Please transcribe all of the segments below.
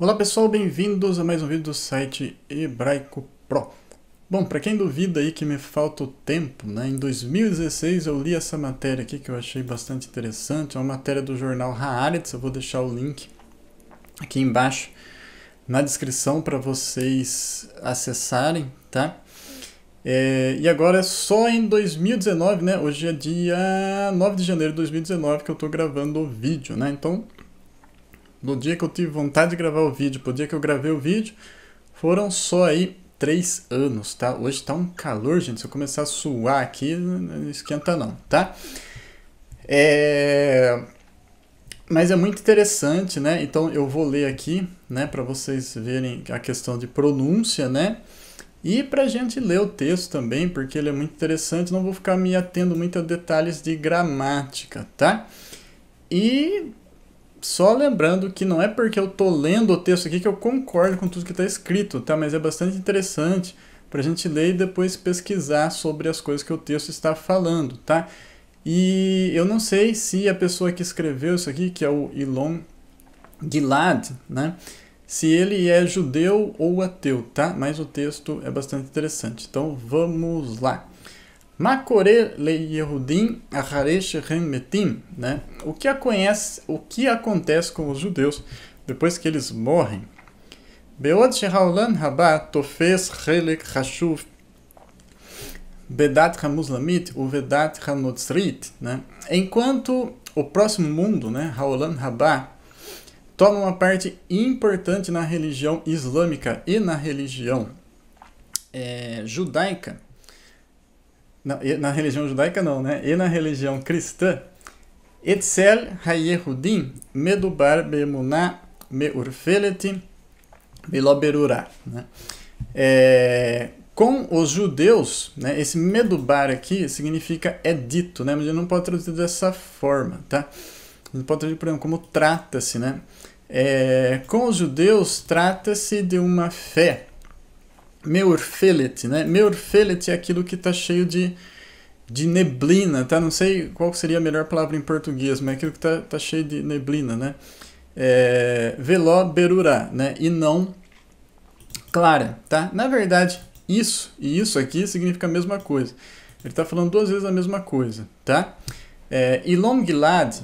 Olá pessoal, bem-vindos a mais um vídeo do site Hebraico Pro. Bom, para quem duvida aí que me falta o tempo, né? Em 2016 eu li essa matéria aqui que eu achei bastante interessante, é uma matéria do jornal Haaretz, eu vou deixar o link aqui embaixo na descrição para vocês acessarem, tá? É, e agora é só em 2019, né? Hoje é dia 9 de janeiro de 2019 que eu estou gravando o vídeo, né? Então do dia que eu tive vontade de gravar o vídeo pro dia que eu gravei o vídeo, foram só aí três anos, tá? Hoje tá um calor, gente. Se eu começar a suar aqui, não esquenta não, tá? É... Mas é muito interessante, né? Então eu vou ler aqui, né, para vocês verem a questão de pronúncia, né? E para a gente ler o texto também, porque ele é muito interessante, não vou ficar me atendo muito a detalhes de gramática, tá? E só lembrando que não é porque eu tô lendo o texto aqui que eu concordo com tudo que está escrito, tá? Mas é bastante interessante para a gente ler e depois pesquisar sobre as coisas que o texto está falando, tá? E eu não sei se a pessoa que escreveu isso aqui, que é o Elon Gilad, né? Se ele é judeu ou ateu, tá? Mas o texto é bastante interessante. Então vamos lá. Makore le Yehudim acharesh remetim, né? O que, acontece, o que acontece com os judeus depois que eles morrem? Beod shehaulan haba tofes chelek hashuv bedat hamuzlamit uvedat hanotzrit, né? Enquanto o próximo mundo, né, haolan haba, toma uma parte importante na religião islâmica e na religião é, judaica, não, na religião judaica não, né? E na religião cristã, Etzel Hayehudim Medubar Bemuná Meurfelet Beloberurá. Né? É, com os judeus, né, esse Medubar aqui significa é dito, né? Mas ele não pode traduzir dessa forma, tá? Ele pode traduzir, por exemplo, como trata-se, né? É, com os judeus, trata-se de uma fé, Meurfelet, né? Meurfelet é aquilo que está cheio de, de neblina, tá? Não sei qual seria a melhor palavra em português, mas é aquilo que está tá cheio de neblina, né? É, veló berurá, né? E não clara, tá? Na verdade, isso e isso aqui significa a mesma coisa. Ele está falando duas vezes a mesma coisa, tá? É, Ilom Gilad,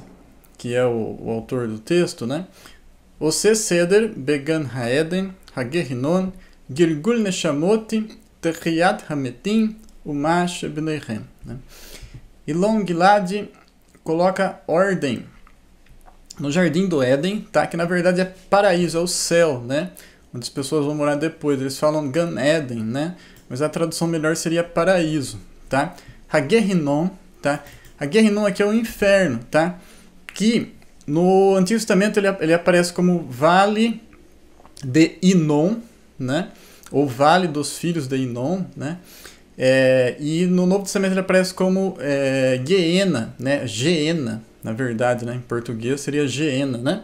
que é o, o autor do texto, né? O ceder began haeden hagerinon Gilgul Neshamot, Tehiyat Hametim, Umash Bneihem. Né? Long Gilad coloca ordem no jardim do Éden, tá? que na verdade é paraíso, é o céu, né? onde as pessoas vão morar depois. Eles falam Gan Eden, né? mas a tradução melhor seria paraíso. Tá? Hagerinon, tá? Hagerrinon aqui é o inferno, tá? que no Antigo Testamento ele, ele aparece como Vale de Inon, né? Ou vale dos filhos de Inon, né? É, e no Novo Testamento ele aparece como é, Geena, né? Geena, na verdade, né? Em português seria Geena, né?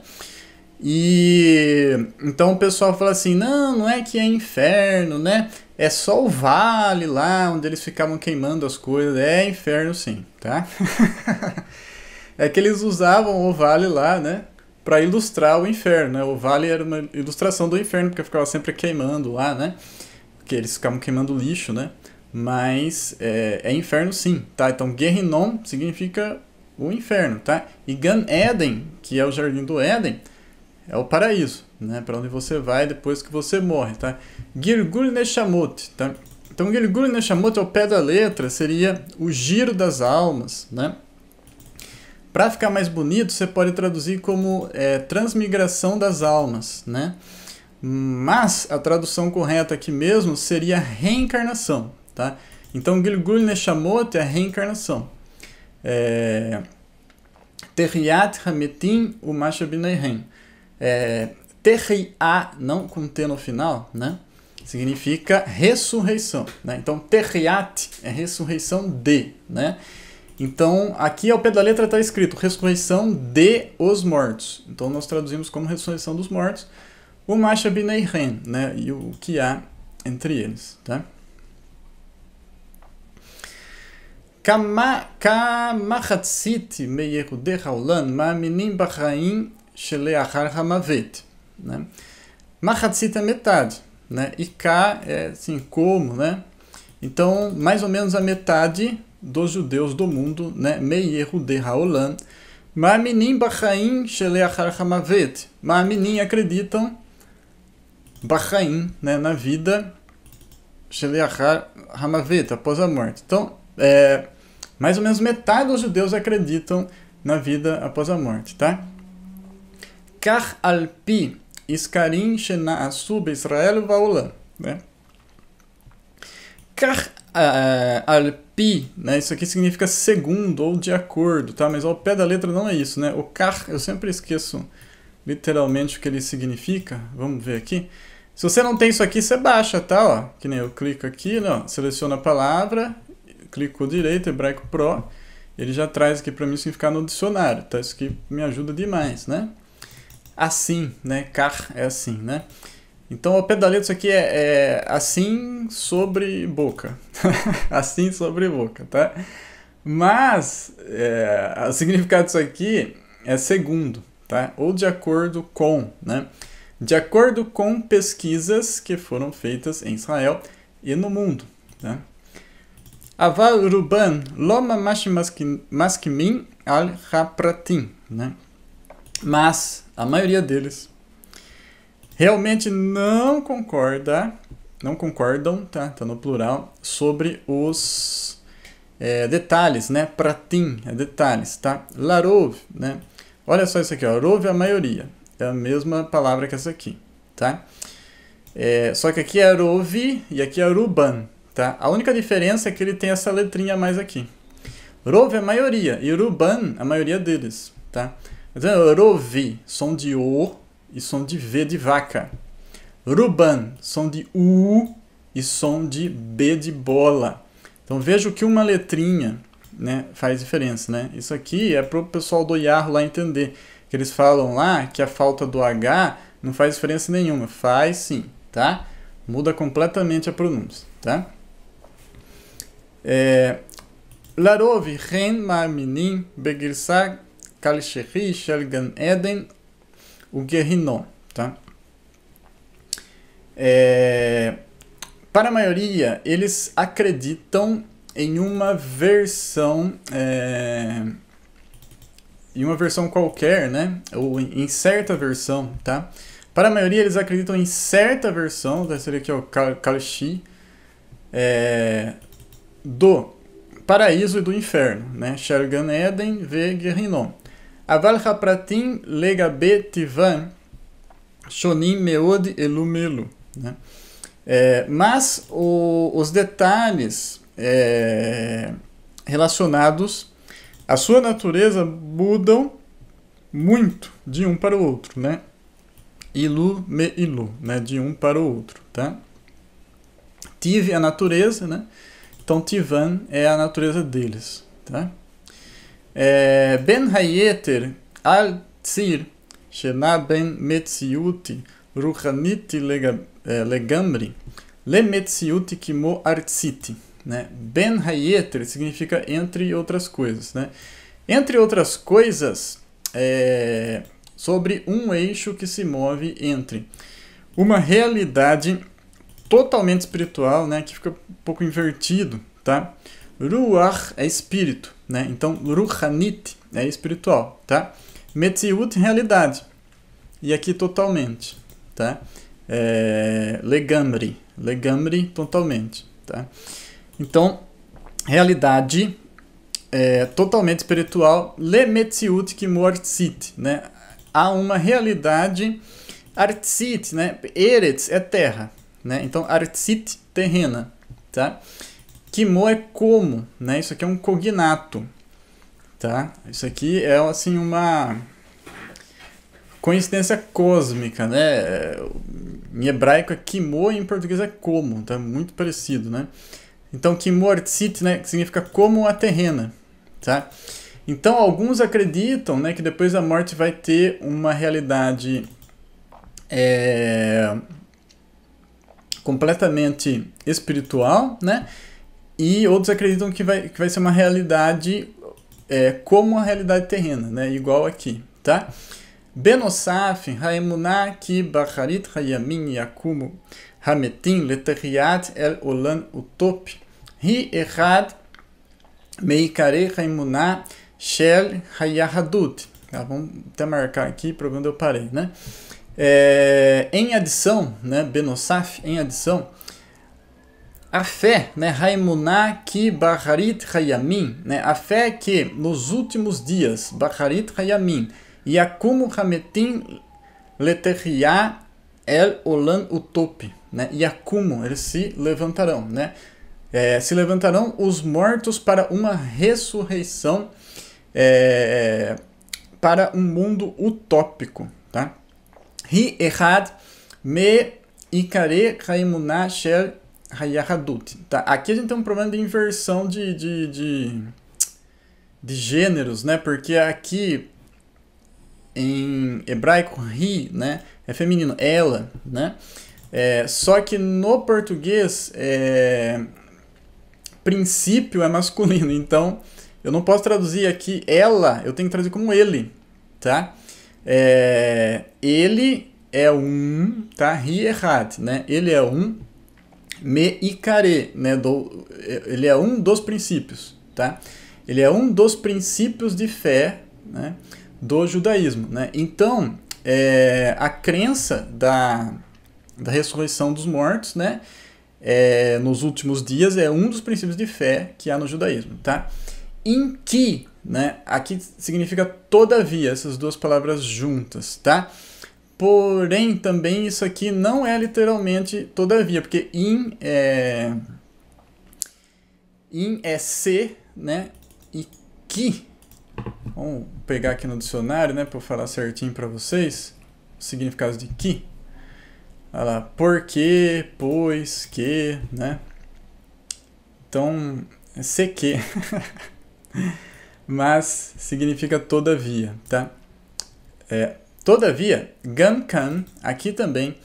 E então o pessoal fala assim: não, não é que é inferno, né? É só o vale lá onde eles ficavam queimando as coisas. É inferno, sim, tá? é que eles usavam o vale lá, né? para ilustrar o inferno, né? O vale era uma ilustração do inferno, porque ficava sempre queimando lá, né? Porque eles ficavam queimando lixo, né? Mas é, é inferno sim, tá? Então Gehinom significa o inferno, tá? E Gan Eden, que é o jardim do Éden, é o paraíso, né? Para onde você vai depois que você morre, tá? Girgul Neshamot, tá? Então Girgul Neshamot ao pé da letra seria o giro das almas, né? Para ficar mais bonito, você pode traduzir como é, transmigração das almas, né? Mas a tradução correta aqui mesmo seria reencarnação, tá? Então Gilgul Neshamot é a reencarnação. É, Terriat Hametim Umashabinehen. É... Terriá, não com T no final, né? Significa ressurreição, né? Então Terriat é ressurreição de, né? Então, aqui ao pé da letra está escrito ressurreição de os mortos. Então, nós traduzimos como ressurreição dos mortos o Masha Ren, né? E o que há entre eles, tá? Kamahatsit meyeru de Raulan ma'aminim bahraim sheleahar hamavet, né? é metade, né? E K é assim, como, né? Então, mais ou menos a metade dos judeus do mundo, né? Meierhu de Haolam. Ma'aminim bahrain Sheleachar Hamavet. Ma'aminim acreditam bahrain, né? Na vida Sheleachar Hamavet, após a morte. Então, é, mais ou menos metade dos judeus acreditam na vida após a morte, tá? Kar alpi iskarim shena'asub Israel Vaolan, né? Kar eh, alpi pi, né? Isso aqui significa segundo ou de acordo, tá? Mas ao pé da letra não é isso, né? O car, eu sempre esqueço literalmente o que ele significa. Vamos ver aqui. Se você não tem isso aqui, você baixa, tá? Ó, que nem eu clico aqui, né? seleciona a palavra, clico direito, hebraico pro, ele já traz aqui para mim significar no dicionário, tá? Isso aqui me ajuda demais, né? Assim, né? Car é assim, né? Então o pedalei aqui é, é assim sobre boca. assim sobre boca, tá? Mas é, o significado disso aqui é segundo, tá? Ou de acordo com, né? De acordo com pesquisas que foram feitas em Israel e no mundo, né? Aval Ruban Loma Maskimin al Hapratim, né? Mas a maioria deles realmente não concorda, não concordam, tá? Tá no plural, sobre os é, detalhes, né? Pratim, é detalhes, tá? Larove, né? Olha só isso aqui, ó. Rove é a maioria. É a mesma palavra que essa aqui, tá? É, só que aqui é Rove e aqui é Ruban, tá? A única diferença é que ele tem essa letrinha a mais aqui. Rove é a maioria e Ruban a maioria deles, tá? Então, Rove, som de O, e som de V de vaca. Ruban, som de U e som de B de bola. Então veja que uma letrinha né, faz diferença. Né? Isso aqui é para o pessoal do Yahoo lá entender. Que eles falam lá que a falta do H não faz diferença nenhuma. Faz sim, tá? Muda completamente a pronúncia, tá? É, לרוב הן מאמינים בגרסה קלשכי Eden, o Guerrinon, tá? É, para a maioria, eles acreditam em uma versão é, em uma versão qualquer, né? Ou em, certa versão, tá? Para a maioria, eles acreditam em certa versão, deve tá? ser aqui é o Kalshi, é, do paraíso e do inferno, né? Shergan Eden v Guerrinon. Aval Hapratim Legabe Tivan Shonim Meod Elumelu. Né? É, mas o, os detalhes é, relacionados à sua natureza mudam muito de um para o outro, né? Ilu me ilu, né? De um para o outro, tá? Tive a natureza, né? Então Tivan é a natureza deles, tá? É, ben Hayeter al-Tzir, Shena ben Metziuti, Ruhaniti é, Legamri, Le Metziuti Kimo Artsiti. Né? Ben Hayeter significa entre outras coisas. Né? Entre outras coisas, é, sobre um eixo que se move entre uma realidade totalmente espiritual, né, que fica um pouco invertido, tá? Ruach é espírito, né? Então, Ruhanit é espiritual, tá? Metziut, realidade. E aqui, totalmente, tá? É, legamri, legamri, totalmente, tá? Então, realidade é, totalmente espiritual, le metziut kimortzit, né? Há uma realidade artzit, né? Eretz é terra, né? Então, artzit, terrena, tá? Kimo é como, né? Isso aqui é um cognato, tá? Isso aqui é assim uma coincidência cósmica, né? Em hebraico é kimo e em português é como, tá? Muito parecido, né? Então kimo artsit, né? Que significa como a terrena, tá? Então alguns acreditam, né? Que depois da morte vai ter uma realidade é, completamente espiritual, né? E outros acreditam que vai, que vai ser uma realidade é, como a realidade terrena, né? igual aqui. Tá? Benosaf, Haimuná, Ki, Baharit, Hayamin, Yakumu, Hametim, letariat El Olan, Utop, ri Errad, Meikare, Haimuná, Shel, Hayahadut. Tá, vamos até marcar aqui para onde eu parei, né? É, em adição, né, Benosaf, em adição, a fé, né, Raimuná ki Baharit Hayamin, né, a fé é que nos últimos dias, Baharit Hayamin, Yakumu Hametin Leteriá El Olan Utop, né, Yakumu, eles se levantarão, né, é, se levantarão os mortos para uma ressurreição, é, para um mundo utópico, tá? Ri Errad Me Ikare Raimuná Shel Hayahadut. Tá? Aqui a gente tem um problema de inversão de, de, de, de gêneros, né? Porque aqui em hebraico, ri, né? É feminino, ela, né? É, só que no português, é, princípio é masculino, então eu não posso traduzir aqui ela, eu tenho que traduzir como ele, tá? É, ele é um, tá? Ri errado, é né? Ele é um me icare, né? Do, ele é um dos princípios, tá? Ele é um dos princípios de fé, né? Do judaísmo, né? Então, é, a crença da, da ressurreição dos mortos, né? É, nos últimos dias é um dos princípios de fé que há no judaísmo, tá? Em que, né? Aqui significa todavia essas duas palavras juntas, tá? Porém, também isso aqui não é literalmente todavia, porque in é in é se, né? E que Vamos pegar aqui no dicionário, né, para eu falar certinho para vocês o significado de que. Olha lá, porque, pois, que, né? Então, é ser que. Mas significa todavia, tá? É, Todavia, Gamkan, aqui também,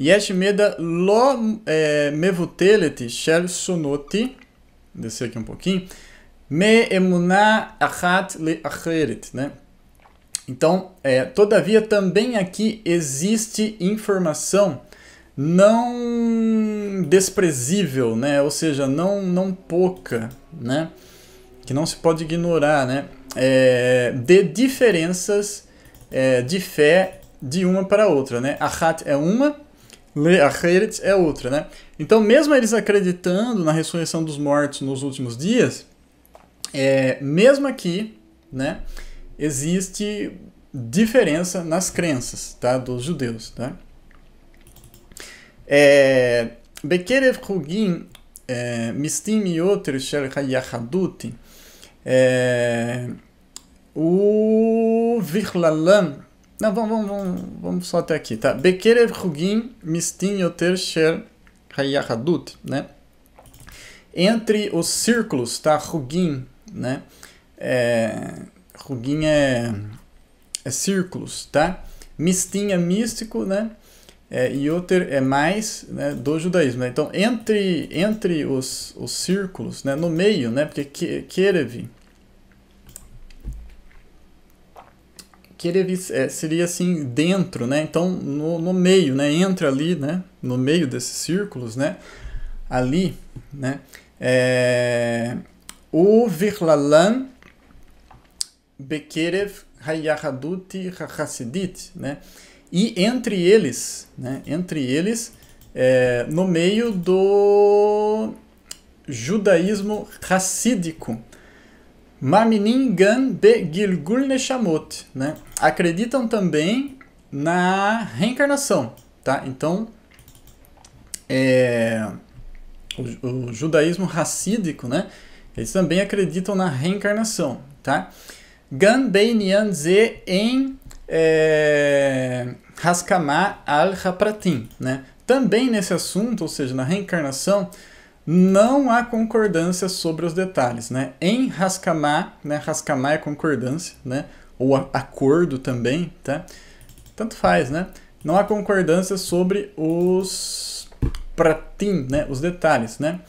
Yeshmeda lo é, mevuteleti shel sunoti, descer aqui um pouquinho, me emuna achat le acheret, né? Então, é, todavia, também aqui existe informação não desprezível, né? Ou seja, não, não pouca, né? Que não se pode ignorar, né? É, de diferenças é, de fé de uma para outra, né? Ahat é uma, Le Acheret é outra, né? Então, mesmo eles acreditando na ressurreição dos mortos nos últimos dias, é, mesmo aqui, né, existe diferença nas crenças, tá, dos judeus, tá? É, Bekerev Hugin, é, Mistim Yoter Sher Hayahadut, é, o Virlalan. Não, vamos, vamos, vamos, só até aqui, tá? Bekere Rugin Mistin Yoter Sher Hayahadut, né? Entre os círculos, tá? Rugin, né? É, Rugin é, é círculos, tá? Mistin é místico, né? É, Yoter é mais né, do judaísmo. Né? Então, entre, entre os, os círculos, né, no meio, né, porque Kerev querer é, seria assim dentro, né? Então no, no meio, né? Entra ali, né? No meio desses círculos, né? Ali, né? É, o virlalan bekerev hayahaduti hasidit, né? E entre eles, né? Entre eles, é, no meio do judaísmo racídico Maminin gan be Gilgul Neshamot, né? Acreditam também na reencarnação, tá? Então, é, o, o, judaísmo racídico, né? Eles também acreditam na reencarnação, tá? Gan beinian ze em é, Haskama al-Hapratim, né? Também nesse assunto, ou seja, na reencarnação, não há concordância sobre os detalhes, né? Em Haskama, né? Haskama é concordância, né? Ou acordo também, tá? Tanto faz, né? Não há concordância sobre os pratim, né? Os detalhes, né?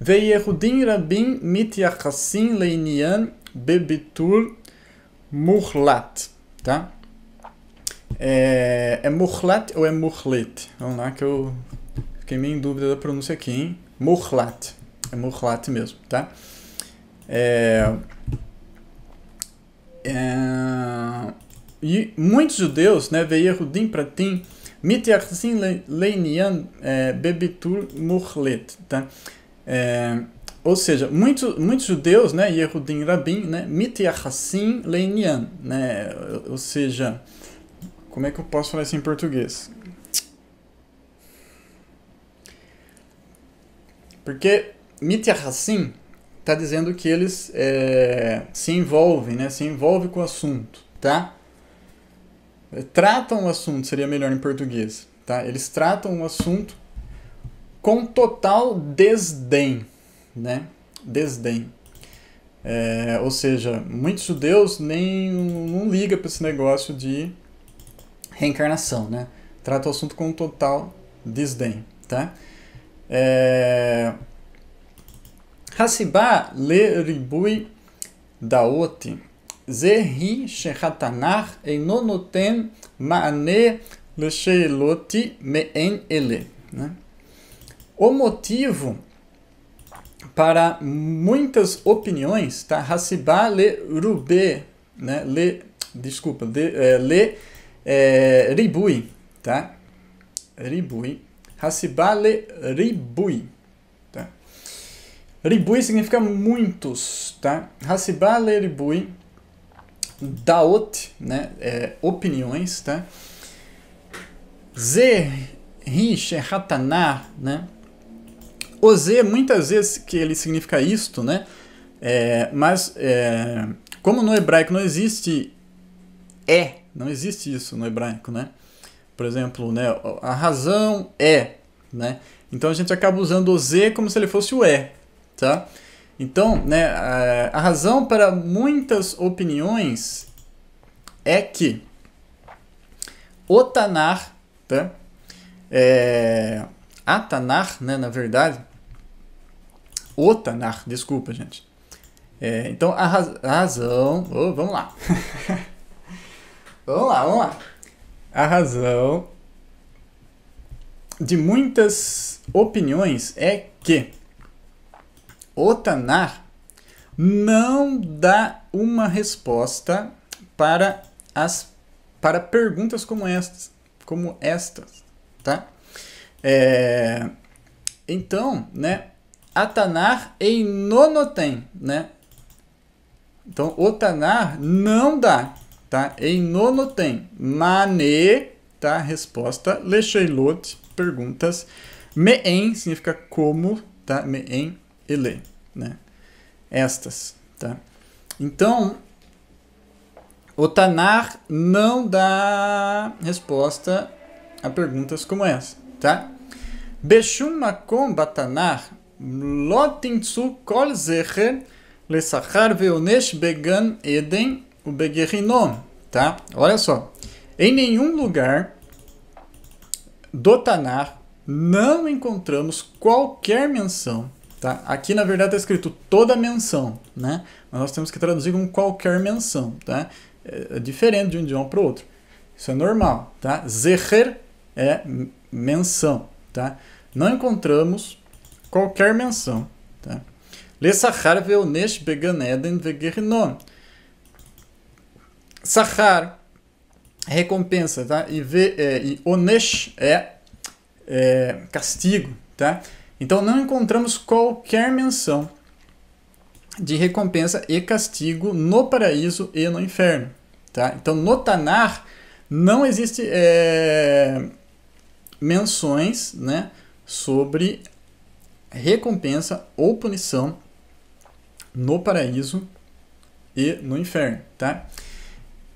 Veyehudin Rabin Mityachassin Leinian Bebitur murlat, tá? É, é ou é murlete? Vamos lá que eu fiquei meio em dúvida da pronúncia aqui, hein? Morlat. É Morlat mesmo, tá? É, é, e muitos judeus, né, Veyehudim Pratim, Mityachzin Leinian é, Bebitur Morlet, tá? É, ou seja, muitos, muitos judeus, né, Yehudim Rabin, né, Mityachzin Leinian, né, ou seja, como é que eu posso falar isso em português? Porque Mitya Hassim está dizendo que eles é, se envolvem, né? Se envolvem com o assunto, tá? É, tratam o assunto, seria melhor em português, tá? Eles tratam o assunto com total desdém, né? Desdém. É, ou seja, muitos judeus nem não liga para esse negócio de reencarnação, né? Trata o assunto com total desdém, tá? É... Hasibá leribui daoti. Zerri shehatanar enonoten maane me en ele. Né? O motivo para muitas opiniões, tá? Hasibá le rubê, né? Le, desculpa, de, é, le é, ribui, tá? Ribui Hasibale Ribui. Tá? Ribui significa muitos. Tá? Hasibale Ribui, Daot, né? É, opiniões. Tá? Zerich Hataná, né? O Z, muitas vezes que ele significa isto, né? É, mas é, como no hebraico não existe é, não existe isso no hebraico, né? Por exemplo, né, a razão é, né? Então a gente acaba usando o Z como se ele fosse o é, tá? Então, né, a, razão para muitas opiniões é que o Tanar, tá? É, Atanar, né, na verdade, o Tanar, desculpa, gente. É, então, a, raz a razão... Oh, vamos lá. vamos lá, vamos lá a razão de muitas opiniões é que o Tanar não dá uma resposta para as para perguntas como estas, como estas, tá? É, então, né? Atanar em nonotem, né? Então, o Tanar não dá tá? Em nono tem mané, tá? Resposta lecheilot, perguntas. Me'en significa como, tá? Me'en ele, né? Estas, tá? Então, o Tanar não dá resposta a perguntas como essa, tá? Beshum makom batanar lo tintsu kol zecher lesachar veonesh began eden o Beguerinom, tá? Olha só. Em nenhum lugar do Tanar não encontramos qualquer menção, tá? Aqui, na verdade, está escrito toda menção, né? Mas nós temos que traduzir com qualquer menção, tá? É, é diferente de um idioma para o outro. Isso é normal, tá? Zeher é menção, tá? Não encontramos qualquer menção, tá? Lesachar veonesh beganeden vegerinom. Sahar, recompensa, tá? E, ve, é, e onesh é, é castigo, tá? Então não encontramos qualquer menção de recompensa e castigo no paraíso e no inferno, tá? Então no Tanar não existe é, menções, né, sobre recompensa ou punição no paraíso e no inferno, tá?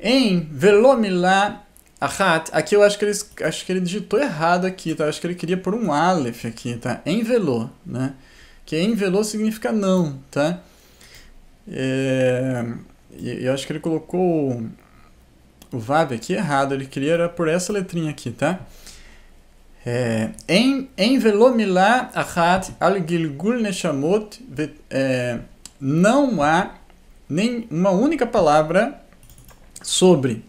Em Velomilá Ahat, aqui eu acho que, ele, acho que ele digitou errado aqui, tá? Eu acho que ele queria por um Aleph aqui, tá? Em Velô, né? Que em Velô significa não, tá? É, eu acho que ele colocou o Vav aqui errado, ele queria era por essa letrinha aqui, tá? É, em em Velomilá Achat al Gilgul Neshamot, é, não há nem uma única palavra sobre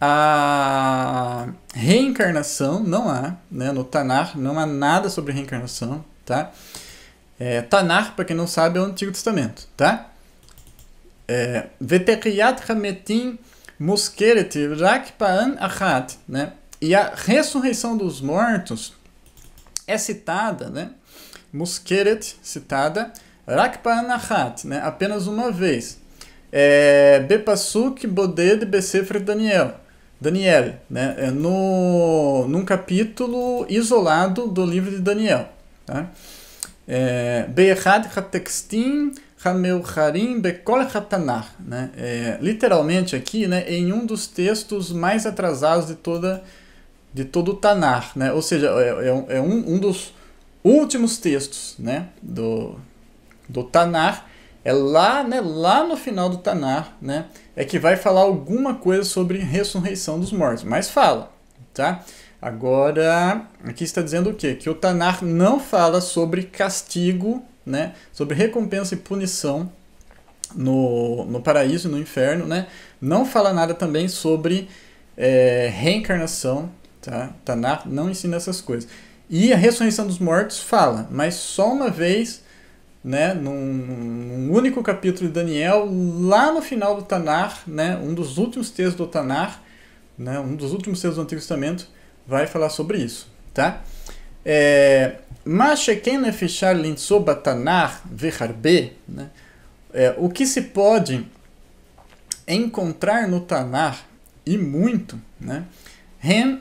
a reencarnação, não há, né? No Tanar não há nada sobre reencarnação, tá? É, Tanar, para quem não sabe, é o Antigo Testamento, tá? É, Veteriat Hametim Muskeret Rakpaan Achat, né? E a ressurreição dos mortos é citada, né? Muskeret, citada, Rakpaan Achat, né? Apenas uma vez, é, Bepasuk, Bodede, Becefre Daniel. Daniel, né? É no, num capítulo isolado do livro de Daniel. Tá? É, Be'erad Hatextim, Hameu Harim, Bekol Hatanar. Né? É, literalmente aqui, né, em um dos textos mais atrasados de toda de todo o Tanar, né? ou seja, é, é, é um, um dos últimos textos né, do, do Tanar, é lá, né, lá no final do Tanar, né, é que vai falar alguma coisa sobre ressurreição dos mortos, mas fala, tá? Agora, aqui está dizendo o quê? Que o Tanar não fala sobre castigo, né, sobre recompensa e punição no, no paraíso e no inferno, né? Não fala nada também sobre é, reencarnação, tá? Tanar não ensina essas coisas. E a ressurreição dos mortos fala, mas só uma vez né, num, num, único capítulo de Daniel, lá no final do Tanar, né, um dos últimos textos do Tanar, né, um dos últimos textos do Antigo Testamento, vai falar sobre isso, tá? É, né, é, o que se pode encontrar no Tanar, e muito, né, Hen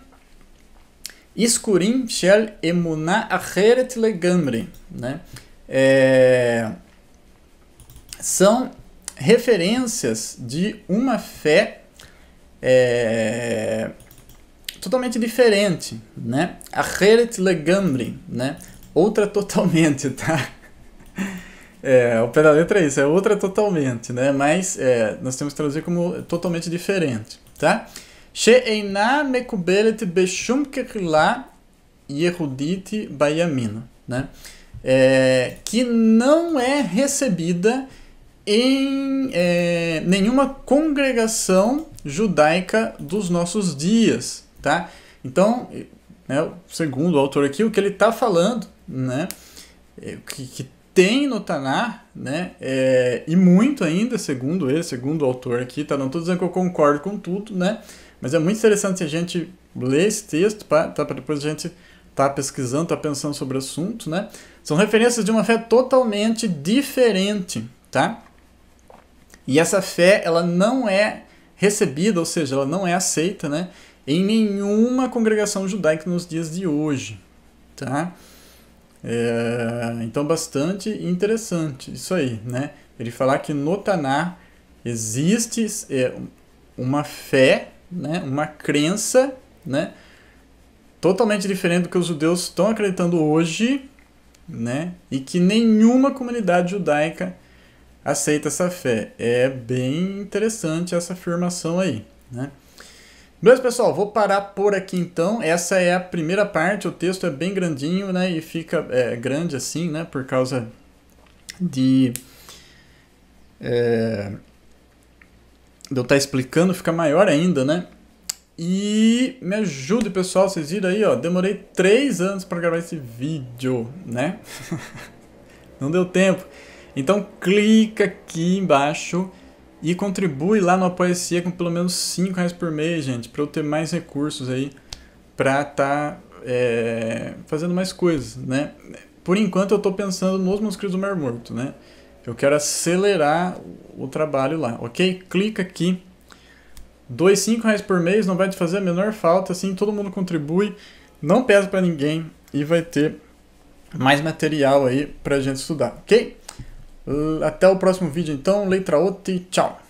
Iskurim Shel Emunah Acheret Legamre, né? é, são referências de uma fé é, totalmente diferente, né? A Heret Legamri, né? Outra totalmente, tá? É, o pé da letra é isso, é outra totalmente, né? Mas é, nós temos que traduzir como totalmente diferente, tá? She'eina mekubelet beshum kekila yehudit bayamino, né? é, que não é recebida em é, nenhuma congregação judaica dos nossos dias, tá? Então, né, segundo o autor aqui, o que ele está falando, né, é, que, que tem no Taná, né? É, e muito ainda, segundo ele, segundo o autor aqui, tá? Não estou dizendo que eu concordo com tudo, né? Mas é muito interessante a gente ler esse texto, para tá, tá depois a gente está pesquisando, está pensando sobre assunto né? São referências de uma fé totalmente diferente, tá? E essa fé, ela não é recebida, ou seja, ela não é aceita, né? Em nenhuma congregação judaica nos dias de hoje, tá? É, então, bastante interessante isso aí, né? Ele falar que no Taná existe é, uma fé, né? Uma crença, né? totalmente diferente do que os judeus estão acreditando hoje, né? E que nenhuma comunidade judaica aceita essa fé. É bem interessante essa afirmação aí, né? Beleza, pessoal, vou parar por aqui então. Essa é a primeira parte. O texto é bem grandinho, né? E fica é, grande assim, né? Por causa de. É, de eu estar explicando, fica maior ainda, né? E me ajude, pessoal, vocês viram aí, ó, demorei três anos para gravar esse vídeo, né? Não deu tempo. Então clica aqui embaixo e contribui lá no Apoia-se com pelo menos 5 reais por mês, gente, para eu ter mais recursos aí para tá é, fazendo mais coisas, né? Por enquanto eu estou pensando nos Mosquitos do Mar Morto, né? Eu quero acelerar o trabalho lá, ok? Clica aqui Dois, cinco reais por mês não vai te fazer a menor falta, assim, todo mundo contribui, não pesa para ninguém e vai ter mais material aí pra gente estudar, ok? Até o próximo vídeo então, letra outra e tchau!